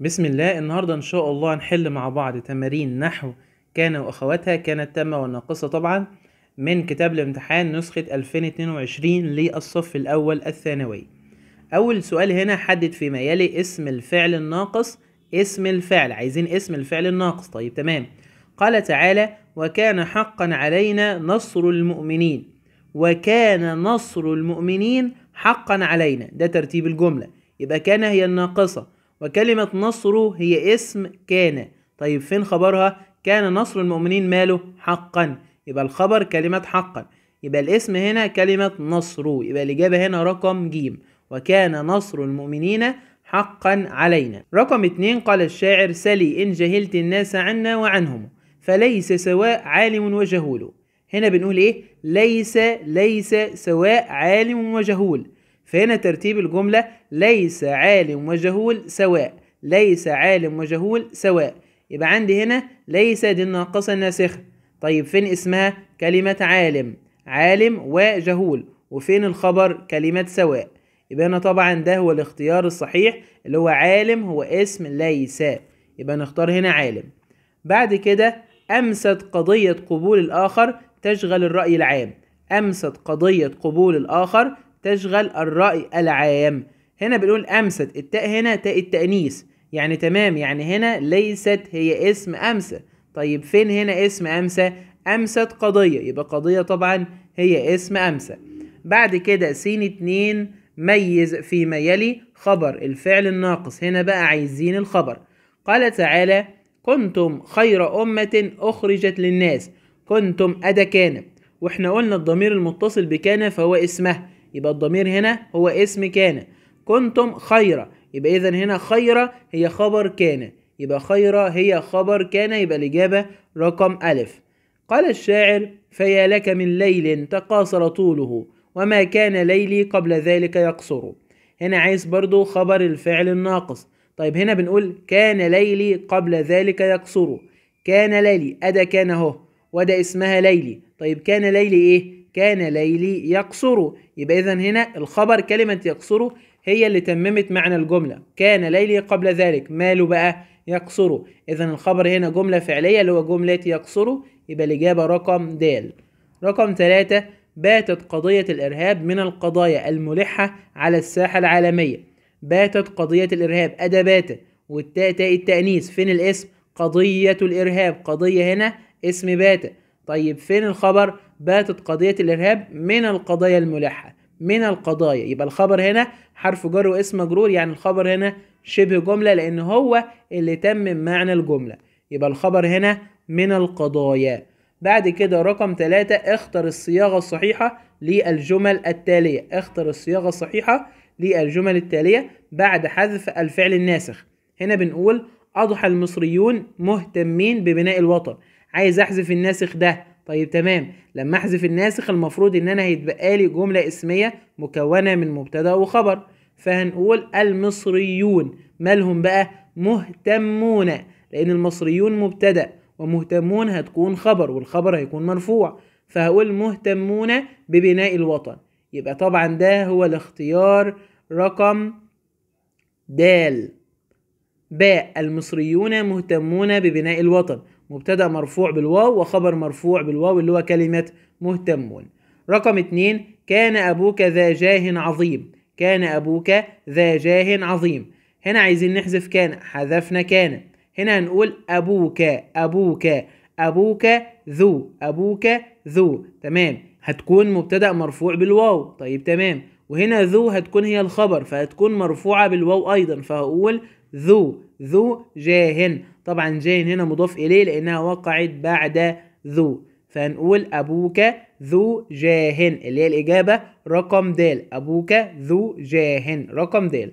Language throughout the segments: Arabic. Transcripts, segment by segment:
بسم الله النهاردة إن شاء الله هنحل مع بعض تمارين نحو كان وأخواتها كانت تامة والناقصة طبعا من كتاب الامتحان نسخة 2022 للصف الأول الثانوي أول سؤال هنا حدد فيما يلي اسم الفعل الناقص اسم الفعل عايزين اسم الفعل الناقص طيب تمام قال تعالى وكان حقا علينا نصر المؤمنين وكان نصر المؤمنين حقا علينا ده ترتيب الجملة يبقى كان هي الناقصة وكلمة نصر هي اسم كان طيب فين خبرها كان نصر المؤمنين ماله حقا يبقى الخبر كلمة حقا يبقى الاسم هنا كلمة نصر يبقى الإجابة هنا رقم جيم وكان نصر المؤمنين حقا علينا رقم اتنين قال الشاعر سلي إن جهلت الناس عنا وعنهم فليس سواء عالم وجهول هنا بنقول إيه ليس ليس سواء عالم وجهول فهنا ترتيب الجملة ليس عالم وجهول سواء ليس عالم وجهول سواء يبقى عندي هنا ليس دي الناقصة الناسخة طيب فين اسمها كلمة عالم عالم وجهول وفين الخبر كلمة سواء يبقى هنا طبعا ده هو الاختيار الصحيح اللي هو عالم هو اسم ليس يبقى نختار هنا عالم بعد كده أمست قضية قبول الآخر تشغل الرأي العام أمست قضية قبول الآخر تشغل الرأي العام هنا بنقول أمست التاء هنا تاء التأنيث يعني تمام يعني هنا ليست هي اسم أمسة طيب فين هنا اسم أمسة أمست قضية يبقى قضية طبعا هي اسم أمسة بعد كده سين اتنين ميز فيما يلي خبر الفعل الناقص هنا بقى عايزين الخبر قال تعالى كنتم خير أمة أخرجت للناس كنتم أدا كان واحنا قلنا الضمير المتصل بكان فهو اسمه يبقى الضمير هنا هو اسم كان كنتم خيرة يبقى إذا هنا خيرة هي خبر كان يبقى خيرة هي خبر كان يبقى الإجابة رقم ألف قال الشاعر فيا لك من ليل تقاصر طوله وما كان ليلي قبل ذلك يقصر هنا عايز برضو خبر الفعل الناقص طيب هنا بنقول كان ليلي قبل ذلك يقصر كان ليلي أدا كان هو وده اسمها ليلي طيب كان ليلي إيه كان ليلي يقصر يبقى إذا هنا الخبر كلمة يقصر هي اللي تممت معنى الجملة كان ليلي قبل ذلك ماله بقى يقصر إذا الخبر هنا جملة فعلية اللي هو جملة يقصر يبقى الإجابة رقم د رقم ثلاثة باتت قضية الإرهاب من القضايا الملحة على الساحة العالمية باتت قضية الإرهاب أدبات والتاء تاء التأنيث فين الاسم قضية الإرهاب قضية هنا اسم بات طيب فين الخبر باتت قضية الإرهاب من القضايا الملحة من القضايا يبقى الخبر هنا حرف جر واسم مجرور يعني الخبر هنا شبه جملة لأن هو اللي تمم معنى الجملة يبقى الخبر هنا من القضايا بعد كده رقم ثلاثة اختر الصياغة الصحيحة للجمل التالية اختر الصياغة الصحيحة للجمل التالية بعد حذف الفعل الناسخ هنا بنقول أضحى المصريون مهتمين ببناء الوطن عايز أحذف الناسخ ده طيب تمام لما احذف الناسخ المفروض ان انا هيتبقى لي جمله اسميه مكونه من مبتدا وخبر فهنقول المصريون مالهم بقى مهتمون لان المصريون مبتدا ومهتمون هتكون خبر والخبر هيكون مرفوع فهقول مهتمون ببناء الوطن يبقى طبعا ده هو الاختيار رقم د باء المصريون مهتمون ببناء الوطن مبتدا مرفوع بالواو وخبر مرفوع بالواو اللي هو كلمه مهتمون رقم اتنين كان ابوك ذا جاه عظيم كان ابوك ذا جاه عظيم هنا عايزين نحذف كان حذفنا كان هنا هنقول ابوك ابوك ابوك ذو ابوك ذو تمام هتكون مبتدا مرفوع بالواو طيب تمام وهنا ذو هتكون هي الخبر فهتكون مرفوعه بالواو ايضا فهقول ذو ذو جاه طبعا زين هنا مضاف إليه لأنها وقعت بعد ذو فهنقول أبوك ذو جاه اللي هي الإجابة رقم د أبوك ذو جاه رقم د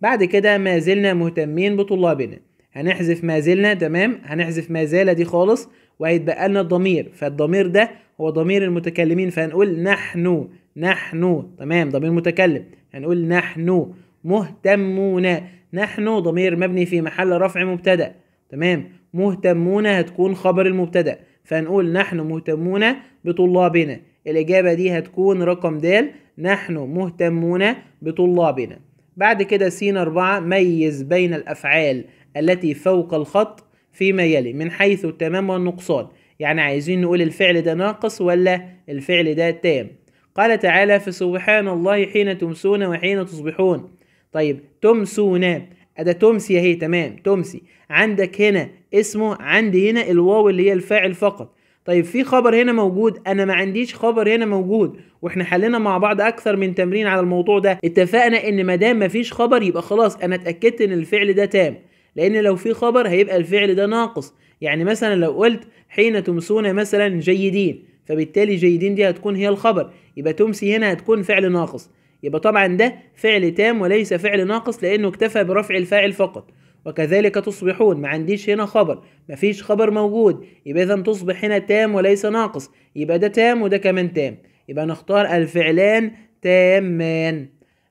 بعد كده ما زلنا مهتمين بطلابنا هنحذف ما زلنا تمام هنحذف ما زال دي خالص وهيتبقى لنا الضمير فالضمير ده هو ضمير المتكلمين فهنقول نحن نحن تمام ضمير متكلم هنقول نحن مهتمون نحن ضمير مبني في محل رفع مبتدأ تمام مهتمون هتكون خبر المبتدا فنقول نحن مهتمون بطلابنا الإجابة دي هتكون رقم د نحن مهتمون بطلابنا بعد كده س أربعة ميز بين الأفعال التي فوق الخط فيما يلي من حيث التمام والنقصان يعني عايزين نقول الفعل ده ناقص ولا الفعل ده تام قال تعالى فسبحان الله حين تمسون وحين تصبحون طيب تمسون ده تومسي اهي تمام تومسي عندك هنا اسمه عندي هنا الواو اللي هي الفاعل فقط طيب في خبر هنا موجود انا ما عنديش خبر هنا موجود واحنا حلينا مع بعض اكثر من تمرين على الموضوع ده اتفقنا ان ما دام ما فيش خبر يبقى خلاص انا اتاكدت ان الفعل ده تام لان لو في خبر هيبقى الفعل ده ناقص يعني مثلا لو قلت حين تمسون مثلا جيدين فبالتالي جيدين دي هتكون هي الخبر يبقى تمسي هنا هتكون فعل ناقص يبقى طبعا ده فعل تام وليس فعل ناقص لأنه اكتفى برفع الفاعل فقط وكذلك تصبحون ما عنديش هنا خبر مفيش خبر موجود يبقى إذا تصبح هنا تام وليس ناقص يبقى ده تام وده كمان تام يبقى نختار الفعلان تامان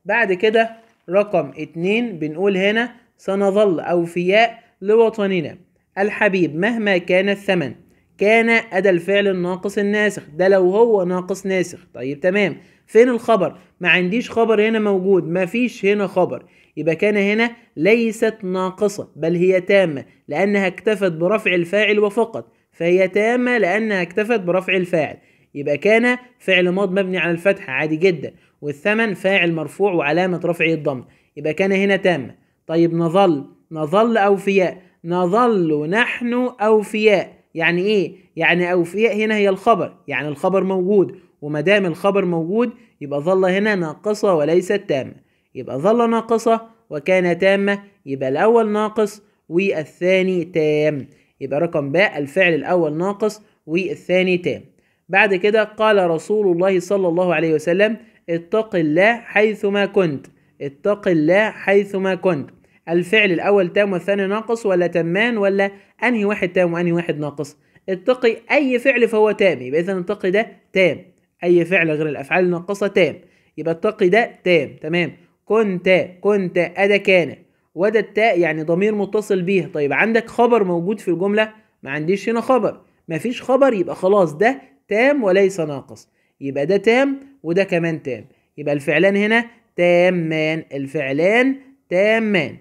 بعد كده رقم اتنين بنقول هنا سنظل أوفياء لوطننا الحبيب مهما كان الثمن كان أدى الفعل الناقص الناسخ ده لو هو ناقص ناسخ طيب تمام فين الخبر ما عنديش خبر هنا موجود ما فيش هنا خبر يبقى كان هنا ليست ناقصة بل هي تامة لأنها اكتفت برفع الفاعل وفقط فهي تامة لأنها اكتفت برفع الفاعل يبقى كان فعل ماض مبني على الفتحة عادي جدا والثمن فاعل مرفوع وعلامة رفع الضم يبقى كان هنا تامة طيب نظل نظل أوفياء نظل نحن أوفياء يعني ايه يعني اوفياء هنا هي الخبر يعني الخبر موجود وما دام الخبر موجود يبقى ظل هنا ناقصه وليست تامه يبقى ظل ناقصه وكان تامه يبقى الاول ناقص والثاني تام يبقى رقم باء الفعل الاول ناقص والثاني تام بعد كده قال رسول الله صلى الله عليه وسلم اتق الله حيثما كنت اتق الله حيثما كنت الفعل الأول تام والثاني ناقص ولا تمان ولا أنهي واحد تام وأنهي واحد ناقص اتقي أي فعل فهو تام يبقى إذا التقي ده تام أي فعل غير الأفعال الناقصة تام يبقى التقي ده تام تمام كنت كنت أدا كان ودا التاء يعني ضمير متصل بيه طيب عندك خبر موجود في الجملة ما عنديش هنا خبر مفيش خبر يبقى خلاص ده تام وليس ناقص يبقى ده تام وده كمان تام يبقى الفعلان هنا تامان الفعلان تامان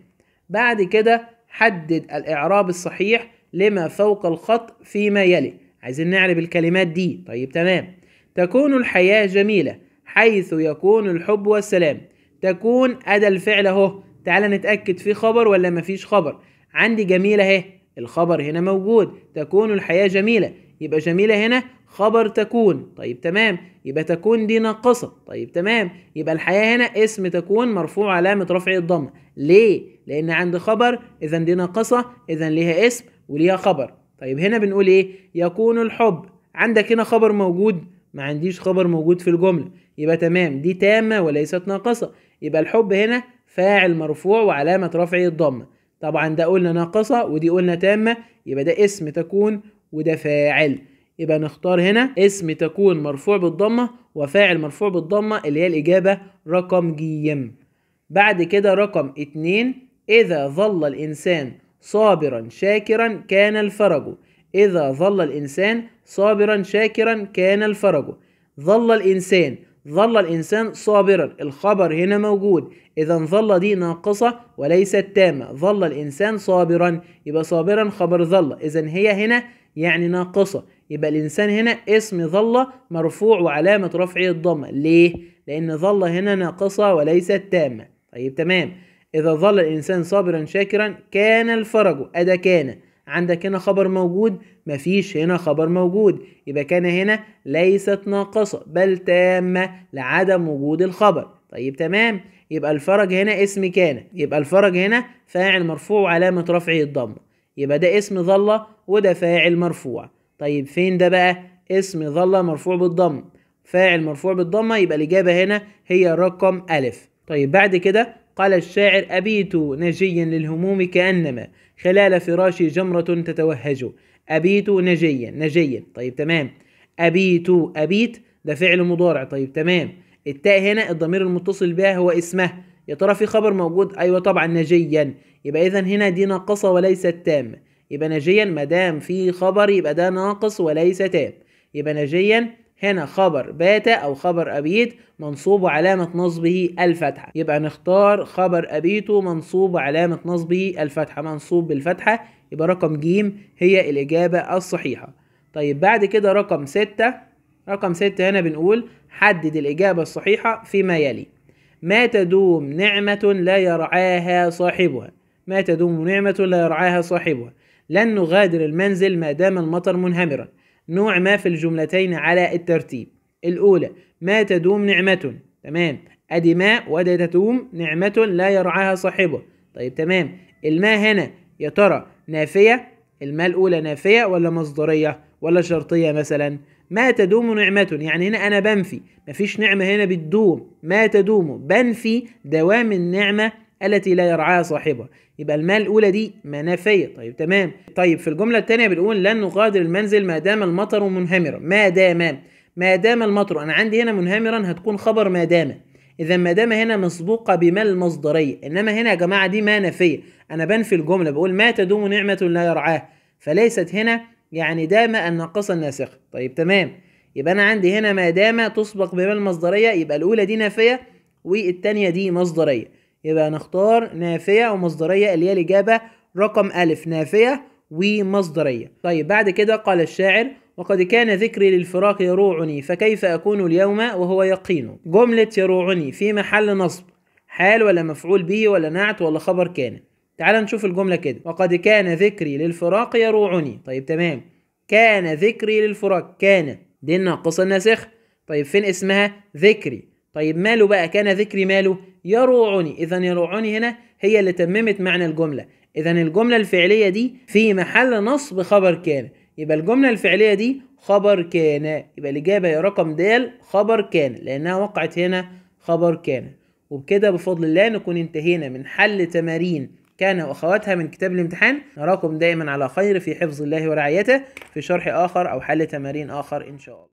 بعد كده حدد الإعراب الصحيح لما فوق الخط فيما يلي عايزين نعرب الكلمات دي طيب تمام تكون الحياة جميلة حيث يكون الحب والسلام تكون أدى الفعل أهو تعالى نتأكد في خبر ولا مفيش خبر عندي جميلة أهي الخبر هنا موجود تكون الحياة جميلة يبقى جميلة هنا خبر تكون طيب تمام يبقى تكون دي ناقصه طيب تمام يبقى الحقيقه هنا اسم تكون مرفوع علامه رفع الضمه ليه لان عند خبر اذا دي ناقصه اذا ليها اسم وليها خبر طيب هنا بنقول ايه يكون الحب عندك هنا خبر موجود ما عنديش خبر موجود في الجمله يبقى تمام دي تامه وليست ناقصه يبقى الحب هنا فاعل مرفوع وعلامه رفع الضمه طبعا ده قلنا ناقصه ودي قلنا تامه يبقى ده اسم تكون وده فاعل يبقى نختار هنا اسم تكون مرفوع بالضمة وفاعل مرفوع بالضمة اللي هي الإجابة رقم جيم بعد كده رقم اتنين إذا ظل الإنسان صابرا شاكرا كان الفرج إذا ظل الإنسان صابرا شاكرا كان الفرج ظل الإنسان ظل الإنسان صابرا الخبر هنا موجود إذا ظل دي ناقصة وليست تامة ظل الإنسان صابرا يبقى صابرا خبر ظل إذا هي هنا يعني ناقصة يبقى الإنسان هنا اسم ظل مرفوع وعلامة رفعه الضمة ليه؟ لأن ظل هنا ناقصة وليست تامة طيب تمام إذا ظل الإنسان صابرا شاكرا كان الفرج أدا كان عندك هنا خبر موجود مفيش هنا خبر موجود يبقى كان هنا ليست ناقصة بل تامة لعدم وجود الخبر طيب تمام يبقى الفرج هنا اسم كان يبقى الفرج هنا فاعل مرفوع وعلامة رفعه الضمة يبقى ده اسم ظل وده فاعل مرفوع طيب فين ده بقى اسم ظل مرفوع بالضم فاعل مرفوع بالضمه يبقى الاجابه هنا هي رقم الف طيب بعد كده قال الشاعر أبيت نجيا للهموم كأنما خلال فراشي جمرة تتوهج أبيت نجيا نجيا طيب تمام أبيت أبيت ده فعل مضارع طيب تمام التاء هنا الضمير المتصل بها هو اسمه يا ترى في خبر موجود أيوة طبعا نجيا يبقى إذا هنا دي ناقصة وليست تامة يبقى ناجيا ما دام في خبر يبقى ده ناقص وليس تام يبقى ناجيا هنا خبر بات أو خبر أبيت منصوب علامة نصبه الفتحة يبقى نختار خبر أبيته منصوب علامة نصبه الفتحة منصوب بالفتحة يبقى رقم ج هي الإجابة الصحيحة طيب بعد كده رقم ستة رقم ستة هنا بنقول حدد الإجابة الصحيحة فيما يلي ما تدوم نعمة لا يرعاها صاحبها ما تدوم نعمة لا يرعاها صاحبها لن نغادر المنزل ما دام المطر منهمرا نوع ما في الجملتين على الترتيب الأولى ما تدوم نعمة تمام أدي ماء وأدي تدوم نعمة لا يرعاها صاحبه طيب تمام الماء هنا يا ترى نافية الماء الأولى نافية ولا مصدرية ولا شرطية مثلا ما تدوم نعمة يعني هنا أنا بنفي مفيش نعمة هنا بتدوم ما تدوم بنفي دوام النعمة التي لا يرعاها صاحبها يبقى الماء الاولى دي منافيه طيب تمام طيب في الجمله الثانيه بنقول لن نغادر المنزل ما دام المطر منهمرا ما دام ما دام المطر انا عندي هنا منهمرا هتكون خبر ما دام اذا ما دام هنا مسبوقه بما المصدريه انما هنا يا جماعه دي ما نفيه انا بنفي الجمله بقول ما تدوم نعمه لا يرعاها فليست هنا يعني دام الناقصه الناسخه طيب تمام يبقى انا عندي هنا ما دام تسبق بما المصدريه يبقى الاولى دي نافيه والثانيه دي مصدريه يبقى نختار نافية ومصدرية اللي هي الإجابة رقم ألف نافية ومصدرية طيب بعد كده قال الشاعر وقد كان ذكري للفراق يروعني فكيف أكون اليوم وهو يقين جملة يروعني في محل نصب حال ولا مفعول به ولا نعت ولا خبر كان تعال نشوف الجملة كده وقد كان ذكري للفراق يروعني طيب تمام كان ذكري للفراق كان دي الناقصة الناسخة طيب فين اسمها ذكري طيب ماله بقى كان ذكري ماله يروعني إذا يروعني هنا هي اللي تممت معنى الجملة إذا الجملة الفعلية دي في محل نصب خبر كان يبقى الجملة الفعلية دي خبر كان يبقى الإجابة يا رقم د خبر كان لأنها وقعت هنا خبر كان وبكده بفضل الله نكون انتهينا من حل تمارين كان وأخواتها من كتاب الامتحان نراكم دائما على خير في حفظ الله ورعايته في شرح آخر أو حل تمارين آخر إن شاء الله